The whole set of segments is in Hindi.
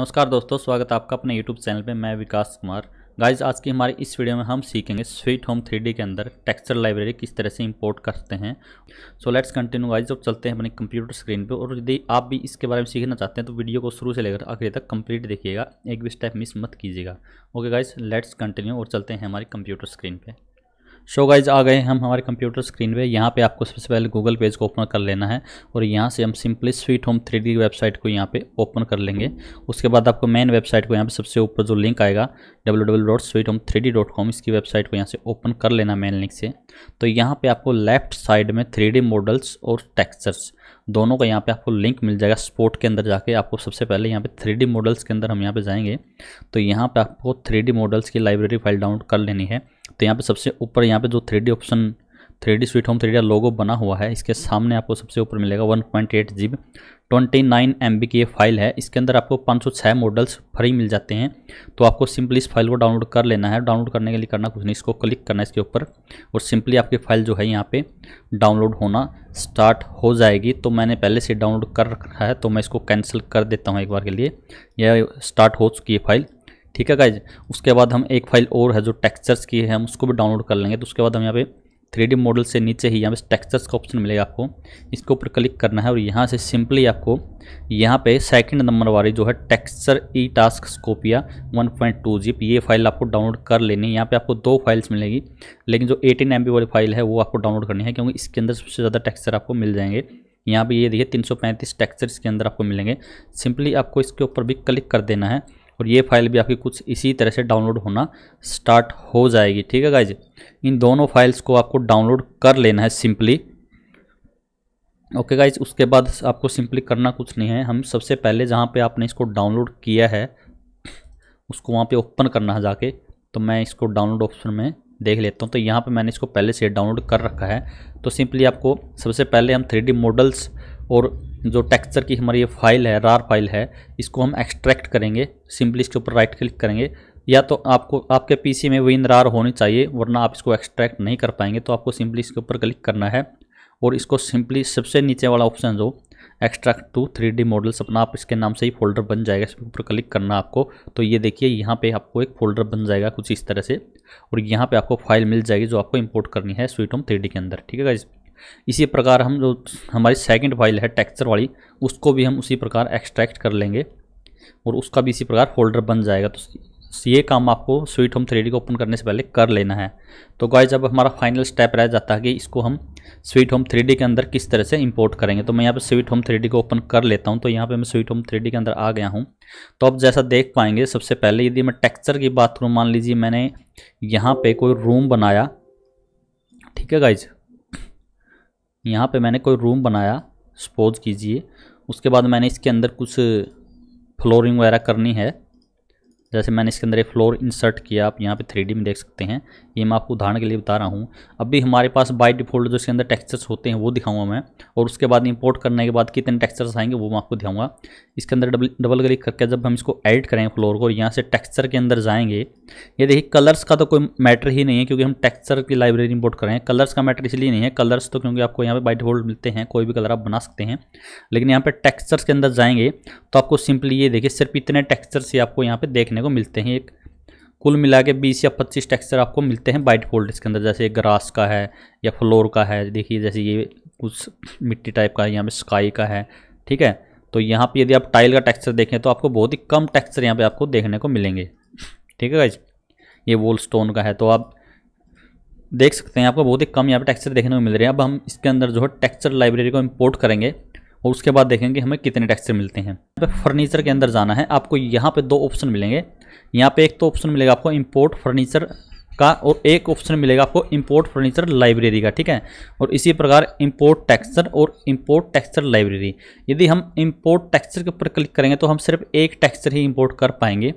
नमस्कार दोस्तों स्वागत है आपका अपने यूट्यूब चैनल पे मैं विकास कुमार गाइज आज की हमारी इस वीडियो में हम सीखेंगे स्वीट होम थ्री के अंदर टेक्सचर लाइब्रेरी किस तरह से इंपोर्ट करते हैं सो लेट्स कंटिन्यू गाइज और चलते हैं अपने कंप्यूटर स्क्रीन पे और यदि आप भी इसके बारे में सीखना चाहते हैं तो वीडियो को शुरू से लेकर आखिर तक कंप्लीट देखिएगा एक भी स्टेप मिस मत कीजिएगा ओके गाइज लेट्स कंटिन्यू और चलते हैं हमारे कंप्यूटर स्क्रीन पर शो गाइज आ गए हम हमारे कंप्यूटर स्क्रीन पे यहाँ पे आपको सबसे पहले गूगल पेज को ओपन कर लेना है और यहाँ से हम simply sweet home three website को यहाँ पे ओपन कर लेंगे उसके बाद आपको मेन वेबसाइट को यहाँ पे सबसे ऊपर जो लिंक आएगा W W dot sweet home three dot com इसकी वेबसाइट को यहाँ से ओपन कर लेना मेन लिंक से तो यहाँ पर आपको लेफ्ट साइड में थ्री मॉडल्स और टेक्स्चर्स दोनों का यहाँ पे आपको लिंक मिल जाएगा स्पोर्ट के अंदर जाके आपको सबसे पहले यहाँ पे थ्री मॉडल्स के अंदर हम यहाँ पे जाएंगे तो यहाँ पे आपको थ्री मॉडल्स की लाइब्रेरी फाइल डाउनलोड कर लेनी है तो यहाँ पे सबसे ऊपर यहाँ पे जो three option three D sweet home three D logo बना हुआ है इसके सामने आपको सबसे ऊपर मिलेगा one point eight G B twenty nine M B की ये फाइल है इसके अंदर आपको पाँच सौ छः मॉडल्स फ्री मिल जाते हैं तो आपको सिंपली इस फाइल को डाउनलोड कर लेना है डाउनलोड करने के लिए करना कुछ नहीं इसको क्लिक करना है इसके ऊपर और सिंपली आपकी फाइल जो है यहाँ पर डाउनलोड होना स्टार्ट हो जाएगी तो मैंने पहले से डाउनलोड कर रखा है तो मैं इसको कैंसिल कर देता हूँ एक बार के लिए यह स्टार्ट हो चुकी है फाइल ठीक है गाइज उसके बाद हम एक फाइल और है जो टेक्सचर्स की है हम उसको भी डाउनलोड कर लेंगे तो उसके बाद हम यहाँ पे थ्री मॉडल से नीचे ही यहाँ पे टेक्सचर्स का ऑप्शन मिलेगा आपको इसके ऊपर क्लिक करना है और यहाँ से सिंपली आपको यहाँ पे सेकंड नंबर वाली जो है texture E task Scopia 1.2 zip ये फाइल आपको डाउनलोड कर लेनी है यहाँ पे आपको दो फाइल्स मिलेगी लेकिन जो 18 एम वाली फाइल है वो आपको डाउनलोड करनी है क्योंकि इसके अंदर सबसे ज़्यादा टेक्स्चर आपको मिल जाएंगे यहाँ पे ये देखिए 335 सौ इसके अंदर आपको मिलेंगे सिंपली आपको इसके ऊपर भी क्लिक कर देना है और ये फाइल भी आपकी कुछ इसी तरह से डाउनलोड होना स्टार्ट हो जाएगी ठीक है गाइज इन दोनों फाइल्स को आपको डाउनलोड कर लेना है सिंपली ओके गाइज उसके बाद आपको सिंपली करना कुछ नहीं है हम सबसे पहले जहाँ पे आपने इसको डाउनलोड किया है उसको वहाँ पे ओपन करना है जाके तो मैं इसको डाउनलोड ऑप्शन में देख लेता हूँ तो यहाँ पे मैंने इसको पहले से डाउनलोड कर रखा है तो सिंपली आपको सबसे पहले हम थ्री मॉडल्स और जो टेक्सचर की हमारी ये फाइल है रार फाइल है इसको हम एक्सट्रैक्ट करेंगे सिंपली इसके ऊपर राइट क्लिक करेंगे या तो आपको आपके पीसी में विन रार होनी चाहिए वरना आप इसको एक्सट्रैक्ट नहीं कर पाएंगे तो आपको सिंपली इसके ऊपर क्लिक करना है और इसको सिंपली सबसे नीचे वाला ऑप्शन जो extract to three D models अपना आप इसके नाम से ही फोल्डर बन जाएगा इसके ऊपर क्लिक करना आपको तो ये देखिए यहाँ पे आपको एक फोल्डर बन जाएगा कुछ इस तरह से और यहाँ पे आपको फाइल मिल जाएगी जो आपको इंपोर्ट करनी है स्वीट होम थ्री के अंदर ठीक है गाइज़ इसी प्रकार हम जो हमारी सेकंड फाइल है टेक्सचर वाली उसको भी हम उसी प्रकार एक्सट्रैक्ट कर लेंगे और उसका भी इसी प्रकार फोल्डर बन जाएगा तो ये काम आपको स्वीट होम थ्री को ओपन करने से पहले कर लेना है तो गाय जब हमारा फाइनल स्टेप रह जाता है कि इसको हम स्वीट होम थ्री के अंदर किस तरह से इंपोर्ट करेंगे तो मैं यहाँ पे स्वीट होम थ्री को ओपन कर लेता हूँ तो यहाँ पे मैं स्वीट होम थ्री के अंदर आ गया हूँ तो अब जैसा देख पाएंगे सबसे पहले यदि मैं टेक्स्चर की बात करूँ मान लीजिए मैंने यहाँ पर कोई रूम बनाया ठीक है गाइज यहाँ पे मैंने कोई रूम बनाया सपोज कीजिए उसके बाद मैंने इसके अंदर कुछ फ्लोरिंग वगैरह करनी है जैसे मैंने इसके अंदर एक फ्लोर इंसर्ट किया आप यहाँ पे थ्री में देख सकते हैं ये मैं आपको उदाहरण के लिए बता रहा हूँ अभी हमारे पास बाई डिफॉल्ट जो इसके अंदर टेक्सचर्स होते हैं वो दिखाऊंगा मैं और उसके बाद इंपोर्ट करने के बाद कितने टेक्सचर्स आएंगे वो मैं आपको दिखाऊंगा इसके अंदर डबल डबल क्लिक करके जब हम इसको एडिट करें फ्लोर को यहाँ से टेक्स्चर के अंदर जाएंगे ये देखिए कलर्स का तो कोई मैटर ही नहीं है क्योंकि हम टेक्स्चर की लाइब्रेरी इंपोर्ट कर रहे हैं कलर्स का मैटर इसलिए नहीं है कलर्स तो क्योंकि आपको यहाँ पर बाई डिफॉल्ट मिलते हैं कोई भी कलर आप बना सकते हैं लेकिन यहाँ पर टेक्स्चर्स के अंदर जाएंगे तो आपको सिंपली ये देखिए सिर्फ इतने टेक्स्चर्स ही आपको यहाँ पर देखने देखने को मिलते हैं एक कुल मिला के बीस या पच्चीस टेक्सचर आपको मिलते हैं बाइट फोल्डर्स के अंदर जैसे ग्रास का है या फ्लोर का है देखिए जैसे ये कुछ मिट्टी टाइप का है यहाँ पे स्काई का है ठीक है तो यहाँ पे यदि आप टाइल का टेक्सचर देखें तो आपको बहुत ही कम टेक्सचर यहाँ पे आपको देखने को मिलेंगे ठीक है ये वोल स्टोन का है तो आप देख सकते हैं आपको बहुत ही कम यहाँ पे टेक्सचर देखने को मिल रहे हैं अब हम इसके अंदर जो है टेक्सचर लाइब्रेरी को इम्पोर्ट करेंगे और उसके बाद देखेंगे हमें कितने टेक्सचर मिलते हैं फर्नीचर के अंदर जाना है आपको यहाँ पे दो ऑप्शन मिलेंगे यहाँ पे एक तो ऑप्शन मिलेगा आपको इंपोर्ट फर्नीचर का और एक ऑप्शन मिलेगा आपको इंपोर्ट फर्नीचर लाइब्रेरी का ठीक है और इसी प्रकार इंपोर्ट टेक्सचर और इंपोर्ट टेक्सचर लाइब्रेरी यदि हम इंपोर्ट टेक्सचर के ऊपर क्लिक करेंगे तो हम सिर्फ एक टेक्सचर ही इंपोर्ट कर पाएंगे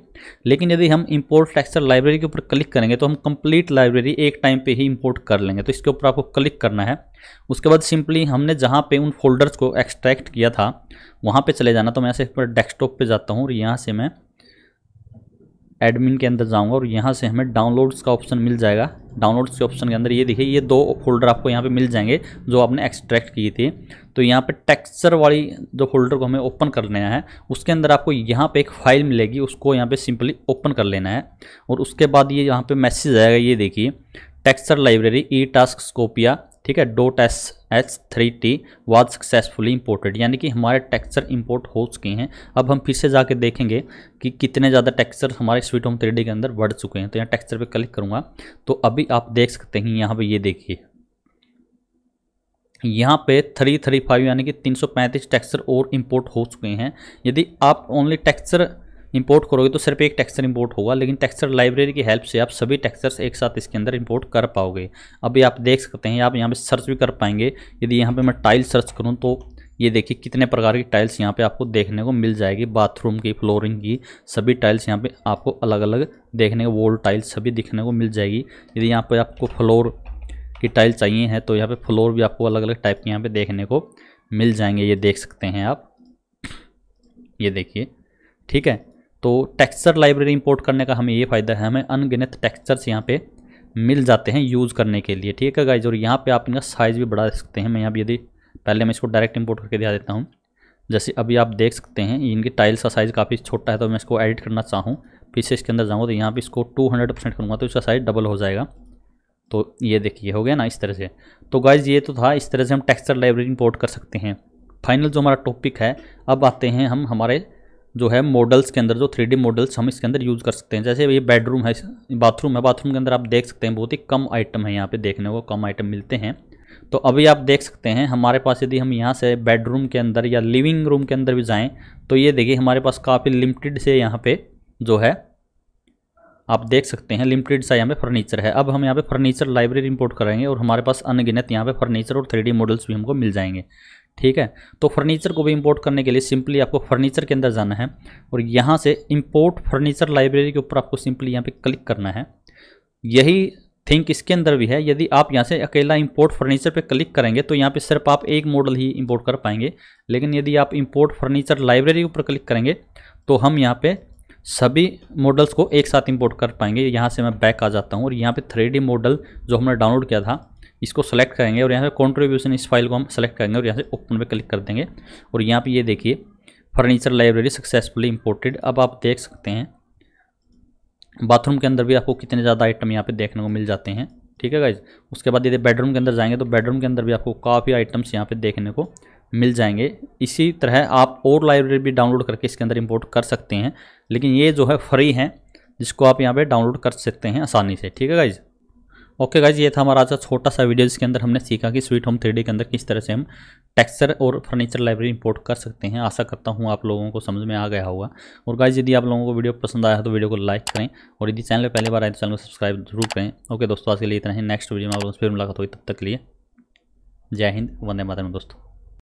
लेकिन यदि हम इंपोर्ट टेक्सचर लाइब्रेरी के ऊपर क्लिक करेंगे तो हम कंप्लीट लाइब्रेरी एक टाइम पर ही इम्पोर्ट कर लेंगे तो इसके ऊपर आपको क्लिक करना है उसके बाद सिंपली हमने जहाँ पर उन फोल्डर्स को एक्सट्रैक्ट किया था वहाँ पर चले जाना तो मैं ऐसे डेस्कटॉप पर जाता हूँ और यहाँ से मैं एडमिन के अंदर जाऊंगा और यहाँ से हमें डाउनलोड्स का ऑप्शन मिल जाएगा डाउनलोड्स के ऑप्शन के अंदर ये देखिए ये दो फोल्डर आपको यहाँ पे मिल जाएंगे जो आपने एक्सट्रैक्ट किए थे तो यहाँ पे टेक्सचर वाली जो फोल्डर को हमें ओपन कर लेना है उसके अंदर आपको यहाँ पे एक फाइल मिलेगी उसको यहाँ पर सिंपली ओपन कर लेना है और उसके बाद ये यहाँ पर मैसेज आएगा ये देखिए texture library E task Scopia ठीक है dot S H three T was successfully imported यानी कि हमारे टेक्सचर इम्पोर्ट हो चुके हैं अब हम फिर से जाके देखेंगे कि कितने ज़्यादा टेक्सचर हमारे स्वीट होम थ्री के अंदर बढ़ चुके हैं तो यहाँ टेक्सचर पे क्लिक करूँगा तो अभी आप देख सकते हैं यहाँ पे ये देखिए यहाँ पे थ्री थ्री फाइव यानी कि तीन सौ पैंतीस टेक्सचर और इंपोर्ट हो चुके हैं यदि आप ओनली टेक्सचर इंपोर्ट करोगे तो सिर्फ एक टेक्सचर इंपोर्ट होगा लेकिन टेक्सचर लाइब्रेरी की हेल्प से आप सभी टेक्सचर्स एक साथ इसके अंदर इंपोर्ट कर पाओगे अभी आप देख सकते हैं आप यहाँ पे सर्च भी कर पाएंगे यदि यहाँ पे मैं टाइल सर्च करूँ तो ये देखिए कितने प्रकार की टाइल्स यहाँ पे आपको देखने को मिल जाएगी बाथरूम की फ्लोरिंग की सभी टाइल्स यहाँ पे आपको अलग अलग देखने को वॉल टाइल्स सभी दिखने को मिल जाएगी यदि यहाँ पे आपको फ्लोर की टाइल्स चाहिए हैं तो यहाँ पे फ्लोर भी आपको अलग अलग टाइप के यहाँ पे देखने को मिल जाएंगे ये देख सकते हैं आप ये देखिए ठीक है तो टेक्सचर लाइब्रेरी इंपोर्ट करने का हमें ये फ़ायदा है हमें अनगिनत टेक्सचर्स यहाँ पे मिल जाते हैं यूज़ करने के लिए ठीक है गाइज और यहाँ पे आप इनका साइज़ भी बढ़ा सकते हैं मैं यहाँ यदि पहले मैं इसको डायरेक्ट इंपोर्ट करके दिखा देता हूँ जैसे अभी आप देख सकते हैं इनकी टाइल्स का साइज़ काफ़ी छोटा है तो मैं इसको एडिट करना चाहूँ फिर से इसके अंदर जाऊँगा तो यहाँ पर इसको टू हंड्रेड करूँगा तो इसका साइज़ डबल हो जाएगा तो ये देखिए हो गया ना इस तरह से तो गाइज़ ये तो था इस तरह से हम टेक्सचर लाइब्रेरी इंपोर्ट कर सकते हैं फाइनल जो हमारा टॉपिक है अब आते हैं हम हमारे जो है मॉडल्स के अंदर जो थ्री मॉडल्स हम इसके अंदर यूज़ कर सकते हैं जैसे ये बेडरूम है बाथरूम है बाथरूम के अंदर आप देख सकते हैं बहुत ही कम आइटम है यहाँ पे देखने को कम आइटम मिलते हैं तो अभी आप देख सकते हैं हमारे पास यदि हम यहाँ से बेडरूम के अंदर या लिविंग रूम के अंदर भी जाएँ तो ये देखिए हमारे पास काफ़ी लिमिटेड से यहाँ पे जो है आप देख सकते हैं लिमिटेड सा यहाँ पे फर्नीचर है अब हम यहाँ पे फर्नीचर लाइब्रेरी इंपोर्ट करेंगे और हमारे पास अनगिनत यहाँ पे फर्नीचर और थ्री मॉडल्स भी हमको मिल जाएंगे ठीक है तो फर्नीचर को भी इंपोर्ट करने के लिए सिंपली आपको फर्नीचर के अंदर जाना है और यहाँ से इंपोर्ट फर्नीचर लाइब्रेरी के ऊपर आपको सिंपली यहाँ पे क्लिक करना है यही थिंक इसके अंदर भी है यदि आप यहाँ से अकेला इंपोर्ट फर्नीचर पे क्लिक करेंगे तो यहाँ पे सिर्फ आप एक मॉडल ही इम्पोर्ट कर पाएंगे लेकिन यदि आप इम्पोर्ट फर्नीचर लाइब्रेरी के ऊपर क्लिक करेंगे तो हम यहाँ पर सभी मॉडल्स को एक साथ इम्पोर्ट कर पाएंगे यहाँ से मैं बैक आ जाता हूँ और यहाँ पर थ्री मॉडल जो हमने डाउनलोड किया था इसको सेलेक्ट करेंगे और यहाँ से कॉन्ट्रीब्यूशन इस फाइल को हम सेलेक्ट करेंगे और यहाँ से ओपन पे क्लिक कर देंगे और यहाँ पर ये देखिए फर्नीचर लाइब्रेरी सक्सेसफुली इम्पोर्टेड अब आप देख सकते हैं बाथरूम के अंदर भी आपको कितने ज़्यादा आइटम यहाँ पे देखने को मिल जाते हैं ठीक है गाइज उसके बाद यदि बेडरूम के अंदर जाएंगे तो बेडरूम के अंदर भी आपको काफ़ी आइटम्स यहाँ पे देखने को मिल जाएंगे इसी तरह आप और लाइब्रेरी भी डाउनलोड करके इसके अंदर इंपोर्ट कर सकते हैं लेकिन ये जो है फ्री हैं जिसको आप यहाँ पर डाउनलोड कर सकते हैं आसानी से ठीक है गाइज़ ओके गाइज ये था हमारा आज का छोटा सा वीडियो जिसके अंदर हमने सीखा कि स्वीट होम थ्री के अंदर किस तरह से हम टेक्सचर और फर्नीचर लाइब्रेरी इंपोर्ट कर सकते हैं आशा करता हूँ आप लोगों को समझ में आ गया होगा और गाइज यदि आप लोगों को वीडियो पसंद आया तो वीडियो को लाइक करें और यदि चैनल पर पहली बार आए तो चैनल को सब्सक्राइब जरूर करें ओके दोस्तों आज के लिए इतना ही नेक्स्ट वीडियो में आप लोगों से फिर मुलाकात होगी तब तक के लिए जय हिंद वंदे मातरम दोस्तों